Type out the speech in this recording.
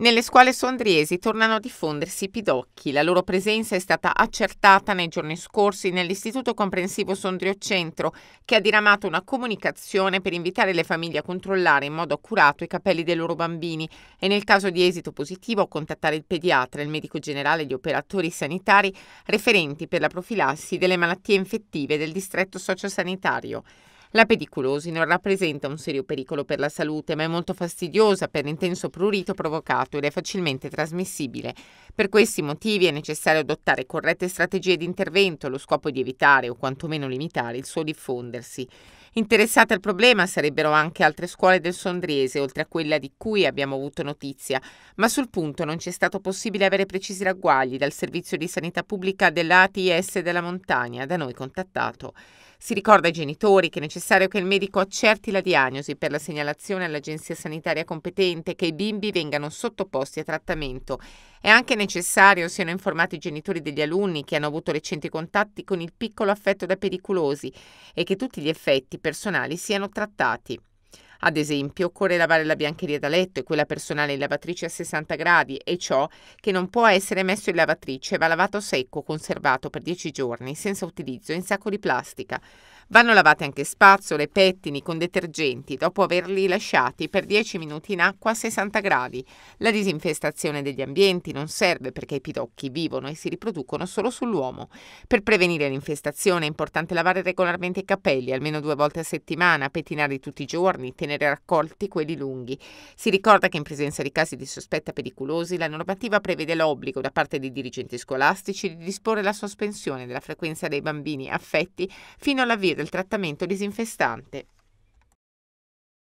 Nelle scuole sondriesi tornano a diffondersi i pidocchi. La loro presenza è stata accertata nei giorni scorsi nell'Istituto Comprensivo Sondrio Centro, che ha diramato una comunicazione per invitare le famiglie a controllare in modo accurato i capelli dei loro bambini e nel caso di esito positivo a contattare il pediatra, il medico generale e gli operatori sanitari referenti per la profilassi delle malattie infettive del distretto sociosanitario. La pediculosi non rappresenta un serio pericolo per la salute, ma è molto fastidiosa per l'intenso prurito provocato ed è facilmente trasmissibile. Per questi motivi è necessario adottare corrette strategie di intervento allo scopo di evitare o quantomeno limitare il suo diffondersi. Interessate al problema sarebbero anche altre scuole del Sondriese, oltre a quella di cui abbiamo avuto notizia, ma sul punto non ci è stato possibile avere precisi ragguagli dal Servizio di Sanità Pubblica dell'ATS della Montagna, da noi contattato. Si ricorda ai genitori che è necessario che il medico accerti la diagnosi per la segnalazione all'agenzia sanitaria competente che i bimbi vengano sottoposti a trattamento. È anche necessario siano informati i genitori degli alunni che hanno avuto recenti contatti con il piccolo affetto da pericolosi e che tutti gli effetti personali siano trattati. Ad esempio, occorre lavare la biancheria da letto e quella personale in lavatrice a 60 gradi e ciò che non può essere messo in lavatrice va lavato secco, conservato per 10 giorni, senza utilizzo, in sacco di plastica. Vanno lavate anche spazzole, pettini con detergenti dopo averli lasciati per 10 minuti in acqua a 60 gradi. La disinfestazione degli ambienti non serve perché i pidocchi vivono e si riproducono solo sull'uomo. Per prevenire l'infestazione è importante lavare regolarmente i capelli almeno due volte a settimana, pettinarli tutti i giorni, tenere genere raccolti quelli lunghi. Si ricorda che in presenza di casi di sospetta pericolosi la normativa prevede l'obbligo da parte dei dirigenti scolastici di disporre la sospensione della frequenza dei bambini affetti fino all'avvio del trattamento disinfestante.